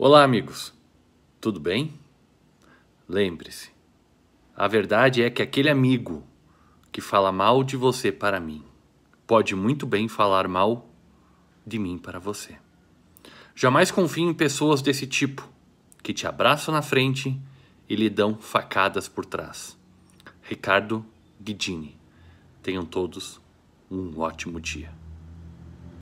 Olá, amigos. Tudo bem? Lembre-se, a verdade é que aquele amigo que fala mal de você para mim pode muito bem falar mal de mim para você. Jamais confie em pessoas desse tipo que te abraçam na frente e lhe dão facadas por trás. Ricardo Guidini. Tenham todos um ótimo dia.